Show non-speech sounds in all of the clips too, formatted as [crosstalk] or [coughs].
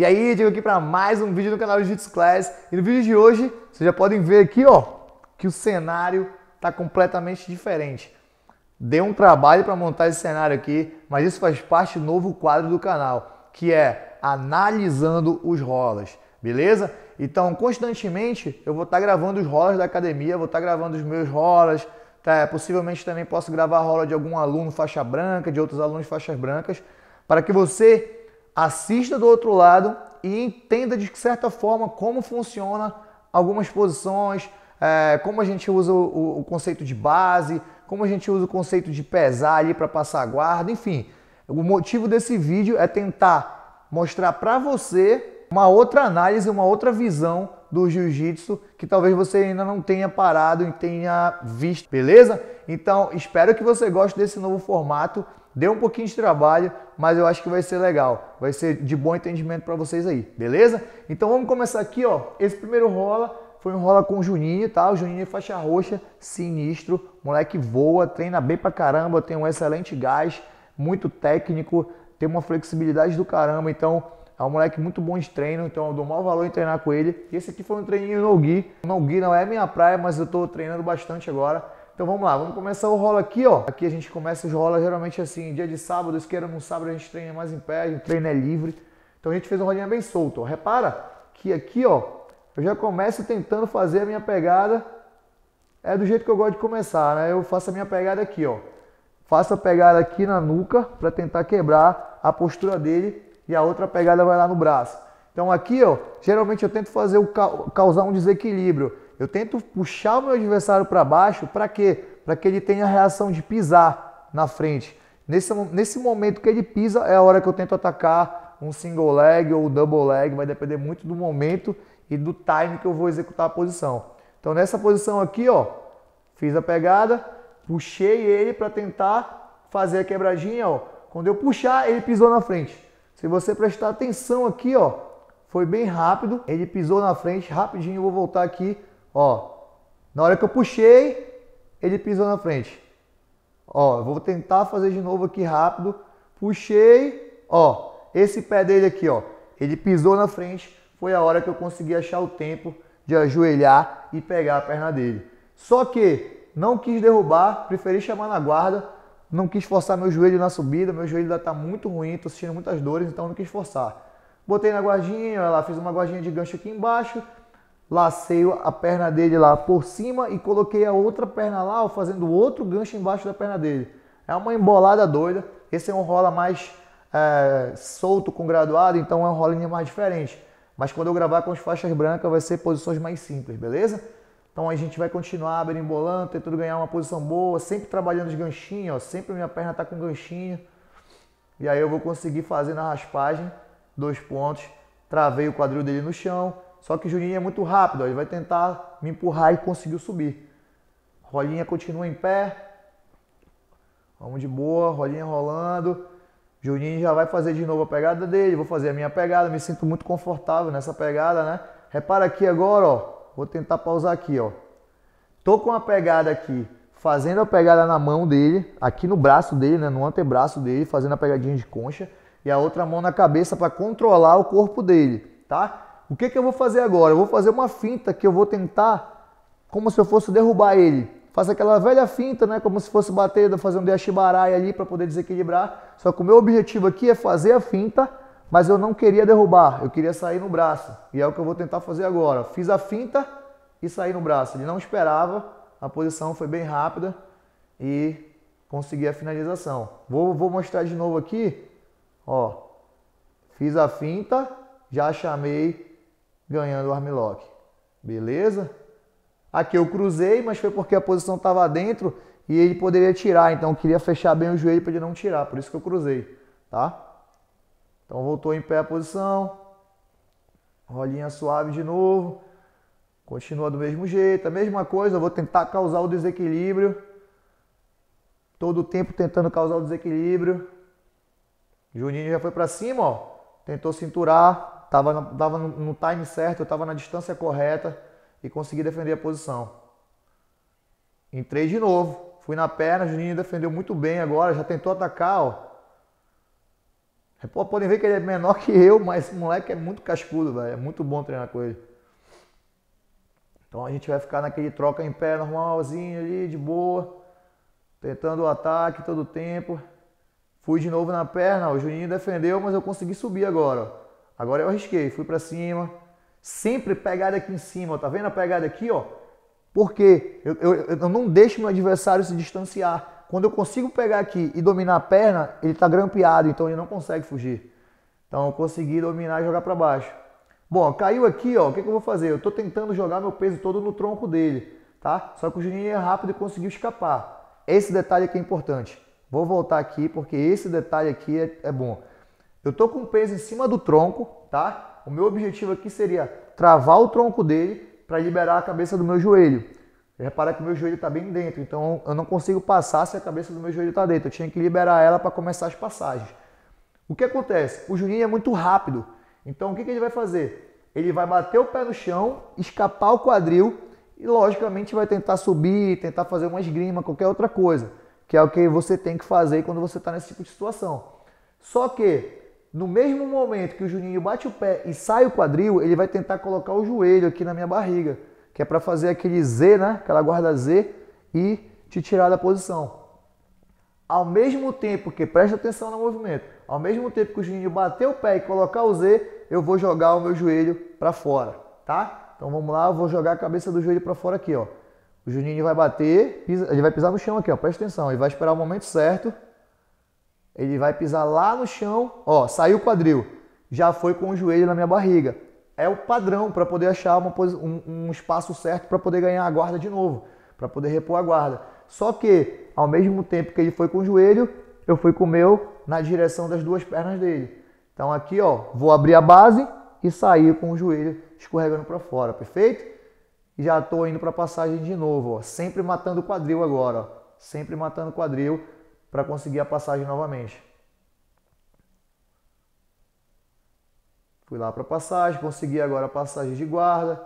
E aí, digo aqui para mais um vídeo no canal Jiu-Jitsu Class. E no vídeo de hoje, vocês já podem ver aqui, ó, que o cenário tá completamente diferente. Deu um trabalho para montar esse cenário aqui, mas isso faz parte do novo quadro do canal, que é analisando os rolas, beleza? Então, constantemente eu vou estar tá gravando os rolas da academia, vou estar tá gravando os meus rolas, tá? Possivelmente também posso gravar a rola de algum aluno faixa branca, de outros alunos faixas brancas, para que você assista do outro lado e entenda de certa forma como funciona algumas posições, é, como a gente usa o, conceito de base, como a gente usa o conceito de pesar ali para passar a guarda, enfim. O motivo desse vídeo é tentar mostrar para você uma outra análise, uma outra visão do jiu-jitsu que talvez você ainda não tenha parado e tenha visto, beleza? Então, espero que você goste desse novo formato. Deu um pouquinho de trabalho, mas eu acho que vai ser legal. Vai ser de bom entendimento para vocês aí, beleza? Então vamos começar aqui, ó. Esse primeiro rola foi um rola com o Juninho, tá? O Juninho é faixa roxa, sinistro, moleque voa, treina bem pra caramba, tem um excelente gás, muito técnico, tem uma flexibilidade do caramba, então é um moleque muito bom de treino, então eu dou maior valor em treinar com ele. E esse aqui foi um treininho no-gi. No-gi não é minha praia, mas eu tô treinando bastante agora então vamos lá, vamos começar o rolo aqui, ó. Aqui a gente começa os rolo geralmente assim, dia de sábado, esquerda no sábado a gente treina mais em pé, o treino é livre. Então a gente fez um rolinho bem solto, Repara que aqui, ó, eu já começo tentando fazer a minha pegada. É do jeito que eu gosto de começar, né? Eu faço a minha pegada aqui, ó. Faço a pegada aqui na nuca para tentar quebrar a postura dele e a outra pegada vai lá no braço. Então aqui, ó, geralmente eu tento fazer o causar um desequilíbrio. Eu tento puxar o meu adversário para baixo, para quê? Para que ele tenha a reação de pisar na frente. Nesse, nesse momento que ele pisa, é a hora que eu tento atacar um single leg ou double leg, vai depender muito do momento e do time que eu vou executar a posição. Então nessa posição aqui, ó, fiz a pegada, puxei ele para tentar fazer a quebradinha, ó. Quando eu puxar, ele pisou na frente. Se você prestar atenção aqui, ó, foi bem rápido, ele pisou na frente, rapidinho eu vou voltar aqui Ó, na hora que eu puxei, ele pisou na frente. Ó, vou tentar fazer de novo aqui rápido. Puxei, ó, esse pé dele aqui, ó, ele pisou na frente. Foi a hora que eu consegui achar o tempo de ajoelhar e pegar a perna dele. Só que não quis derrubar, preferi chamar na guarda, não quis forçar meu joelho na subida, meu joelho ainda tá muito ruim, tô sentindo muitas dores, então não quis forçar. Botei na guardinha, olha lá, fiz uma guardinha de gancho aqui embaixo, lacei a perna dele lá por cima e coloquei a outra perna lá, fazendo outro gancho embaixo da perna dele. É uma embolada doida. Esse é um rola mais é, solto com graduado, então é um rolinho mais diferente. Mas quando eu gravar com as faixas brancas, vai ser posições mais simples, beleza? Então a gente vai continuar embolando, tentando ganhar uma posição boa, sempre trabalhando os ganchinhos, ó, sempre minha perna tá com ganchinho. E aí eu vou conseguir fazer na raspagem, dois pontos, travei o quadril dele no chão, só que o Juninho é muito rápido, ele vai tentar me empurrar e conseguiu subir. Rolinha continua em pé. Vamos de boa, rolinha rolando. Juninho já vai fazer de novo a pegada dele, vou fazer a minha pegada, me sinto muito confortável nessa pegada, né? Repara aqui agora, ó, vou tentar pausar aqui, ó. Tô com a pegada aqui, fazendo a pegada na mão dele, aqui no braço dele, né, no antebraço dele, fazendo a pegadinha de concha, e a outra mão na cabeça para controlar o corpo dele, tá? o que, é que eu vou fazer agora? Eu vou fazer uma finta que eu vou tentar, como se eu fosse derrubar ele. Faço aquela velha finta, né? Como se fosse bater, fazer um dashibarai ali para poder desequilibrar. Só que o meu objetivo aqui é fazer a finta, mas eu não queria derrubar, eu queria sair no braço. E é o que eu vou tentar fazer agora. Fiz a finta e saí no braço. Ele não esperava, a posição foi bem rápida e consegui a finalização. Vou, vou mostrar de novo aqui, ó. Fiz a finta, já chamei ganhando o armlock. Beleza? Aqui eu cruzei, mas foi porque a posição estava dentro e ele poderia tirar. Então eu queria fechar bem o joelho para ele não tirar. Por isso que eu cruzei, tá? Então voltou em pé a posição. Rolinha suave de novo. Continua do mesmo jeito. A mesma coisa, eu vou tentar causar o desequilíbrio. Todo o tempo tentando causar o desequilíbrio. Juninho já foi para cima, ó. Tentou cinturar. Tava, tava no time certo, eu tava na distância correta e consegui defender a posição. Entrei de novo. Fui na perna, Juninho defendeu muito bem agora, já tentou atacar, ó. podem ver que ele é menor que eu, mas esse moleque é muito cascudo, velho. É muito bom treinar com ele. Então a gente vai ficar naquele troca em pé normalzinho ali, de boa. Tentando o ataque todo o tempo. Fui de novo na perna, o Juninho defendeu, mas eu consegui subir agora, ó. Agora eu arrisquei, fui para cima. Sempre pegada aqui em cima, ó, tá vendo a pegada aqui, ó? Porque eu, eu, eu não deixo meu adversário se distanciar. Quando eu consigo pegar aqui e dominar a perna, ele está grampeado, então ele não consegue fugir. Então eu consegui dominar e jogar para baixo. Bom, caiu aqui, ó, o que, que eu vou fazer? Eu estou tentando jogar meu peso todo no tronco dele, tá? Só que o Juninho é rápido e conseguiu escapar. Esse detalhe aqui é importante. Vou voltar aqui porque esse detalhe aqui é, é bom. Eu tô com o peso em cima do tronco, tá? O meu objetivo aqui seria travar o tronco dele para liberar a cabeça do meu joelho. Repara que o meu joelho está bem dentro, então eu não consigo passar se a cabeça do meu joelho está dentro. Eu tinha que liberar ela para começar as passagens. O que acontece? O Juninho é muito rápido, então o que, que ele vai fazer? Ele vai bater o pé no chão, escapar o quadril e, logicamente, vai tentar subir, tentar fazer uma esgrima, qualquer outra coisa, que é o que você tem que fazer quando você está nesse tipo de situação. Só que no mesmo momento que o Juninho bate o pé e sai o quadril, ele vai tentar colocar o joelho aqui na minha barriga, que é para fazer aquele Z, né? Aquela guarda Z e te tirar da posição. Ao mesmo tempo que, presta atenção no movimento, ao mesmo tempo que o Juninho bater o pé e colocar o Z, eu vou jogar o meu joelho para fora, tá? Então vamos lá, eu vou jogar a cabeça do joelho para fora aqui, ó. O Juninho vai bater, pisa, ele vai pisar no chão aqui, ó. Presta atenção, ele vai esperar o momento certo ele vai pisar lá no chão, ó, saiu o quadril, já foi com o joelho na minha barriga. É o padrão para poder achar uma, um, um espaço certo para poder ganhar a guarda de novo, para poder repor a guarda. Só que, ao mesmo tempo que ele foi com o joelho, eu fui com o meu na direção das duas pernas dele. Então aqui, ó, vou abrir a base e sair com o joelho escorregando para fora, perfeito? Já estou indo para a passagem de novo, ó, sempre matando o quadril agora, ó, sempre matando o quadril para conseguir a passagem novamente. Fui lá para a passagem, consegui agora a passagem de guarda.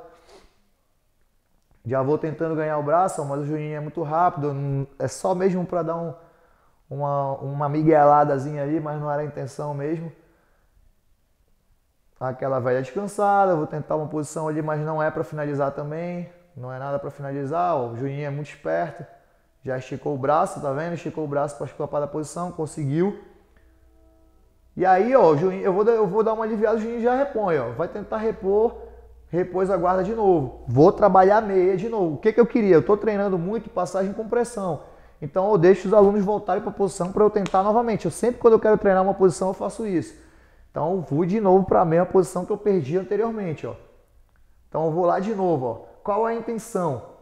Já vou tentando ganhar o braço, mas o Juninho é muito rápido, é só mesmo para dar um, uma, uma migueladazinha ali, mas não era a intenção mesmo. Aquela velha descansada, vou tentar uma posição ali, mas não é para finalizar também, não é nada para finalizar. O Juninho é muito esperto. Já esticou o braço, tá vendo? Esticou o braço para escapar da posição, conseguiu. E aí, ó, Juninho, eu vou, eu vou dar uma aliviada, o Juninho já repõe, ó. Vai tentar repor, repôs a guarda de novo. Vou trabalhar meia de novo. O que, que eu queria? Eu estou treinando muito passagem com pressão. Então eu deixo os alunos voltarem para a posição para eu tentar novamente. Eu sempre quando eu quero treinar uma posição, eu faço isso. Então eu vou de novo para a mesma posição que eu perdi anteriormente, ó. Então eu vou lá de novo, ó. Qual a intenção?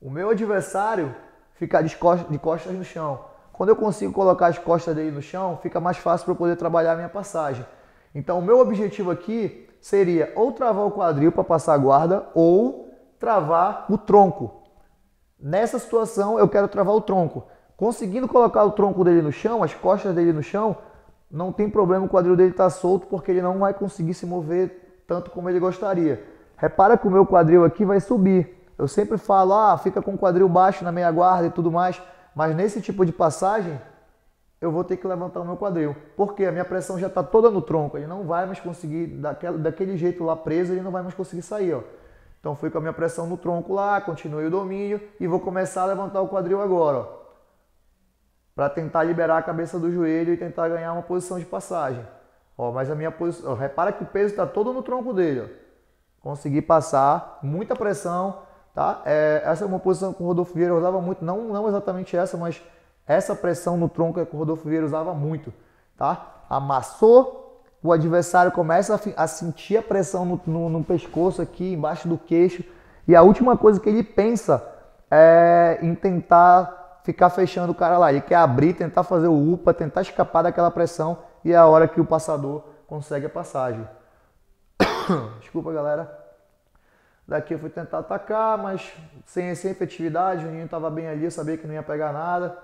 O meu adversário fica de costas no chão. Quando eu consigo colocar as costas dele no chão, fica mais fácil para eu poder trabalhar a minha passagem. Então, o meu objetivo aqui seria ou travar o quadril para passar a guarda ou travar o tronco. Nessa situação, eu quero travar o tronco. Conseguindo colocar o tronco dele no chão, as costas dele no chão, não tem problema o quadril dele estar tá solto porque ele não vai conseguir se mover tanto como ele gostaria. Repara que o meu quadril aqui vai subir. Eu sempre falo, ah, fica com o quadril baixo na meia guarda e tudo mais, mas nesse tipo de passagem, eu vou ter que levantar o meu quadril, porque a minha pressão já está toda no tronco, ele não vai mais conseguir, daquele, daquele jeito lá preso, ele não vai mais conseguir sair, ó. Então fui com a minha pressão no tronco lá, continuei o domínio e vou começar a levantar o quadril agora, Para tentar liberar a cabeça do joelho e tentar ganhar uma posição de passagem. Ó, mas a minha posição, repara que o peso está todo no tronco dele, ó. Consegui passar, muita pressão, Tá? É, essa é uma posição que o Rodolfo Vieira usava muito, não, não exatamente essa, mas essa pressão no tronco é que o Rodolfo Vieira usava muito. Tá? Amassou, o adversário começa a, a sentir a pressão no, no, no, pescoço aqui, embaixo do queixo, e a última coisa que ele pensa é em tentar ficar fechando o cara lá. Ele quer abrir, tentar fazer o UPA, tentar escapar daquela pressão, e é a hora que o passador consegue a passagem. [coughs] Desculpa, galera. Daqui eu fui tentar atacar, mas sem, sem efetividade, o Ninho estava bem ali, sabia que não ia pegar nada.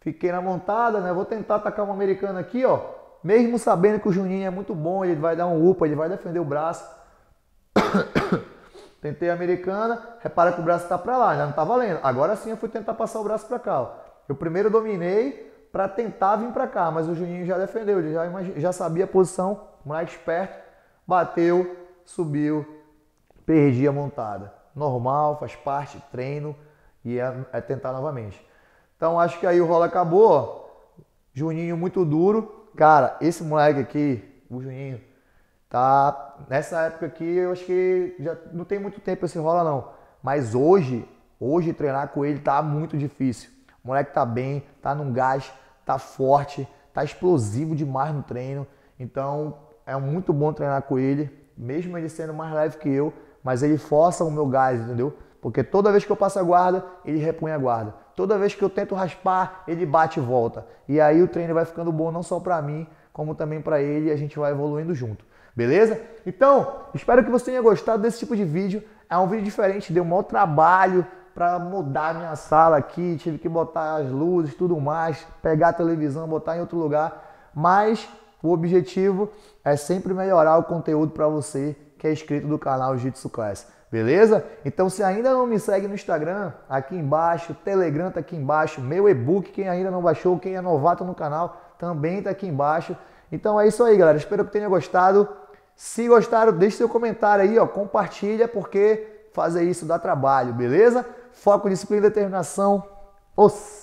Fiquei na montada, né? Vou tentar atacar um americano aqui, ó. Mesmo sabendo que o Juninho é muito bom, ele vai dar um upa, ele vai defender o braço. [coughs] Tentei a americana, repara que o braço está para lá, já não está valendo. Agora sim eu fui tentar passar o braço para cá. Ó. Eu primeiro dominei para tentar vir para cá, mas o Juninho já defendeu, ele já, já sabia a posição, mais esperto, bateu, subiu, perdi a montada. Normal, faz parte, treino e é, é tentar novamente. Então acho que aí o rolo acabou. Juninho muito duro. Cara, esse moleque aqui, o Juninho, tá nessa época aqui, eu acho que já não tem muito tempo esse rola não. Mas hoje, hoje treinar com ele tá muito difícil. O moleque tá bem, tá num gás, tá forte, tá explosivo demais no treino. Então, é muito bom treinar com ele mesmo ele sendo mais leve que eu, mas ele força o meu gás, entendeu? Porque toda vez que eu passo a guarda, ele repõe a guarda. Toda vez que eu tento raspar, ele bate e volta. E aí o treino vai ficando bom não só para mim, como também para ele, e a gente vai evoluindo junto. Beleza? Então, espero que você tenha gostado desse tipo de vídeo. É um vídeo diferente, deu um maior trabalho para mudar a minha sala aqui, tive que botar as luzes, tudo mais, pegar a televisão, botar em outro lugar, mas o objetivo é sempre melhorar o conteúdo para você que é inscrito do canal Jitsu Class. Beleza? Então, se ainda não me segue no Instagram, aqui embaixo, Telegram tá aqui embaixo, meu e-book, quem ainda não baixou, quem é novato no canal, também tá aqui embaixo. Então é isso aí, galera. Espero que tenha gostado. Se gostaram, deixe seu comentário aí, ó, compartilha, porque fazer isso dá trabalho, beleza? Foco, disciplina e determinação. Os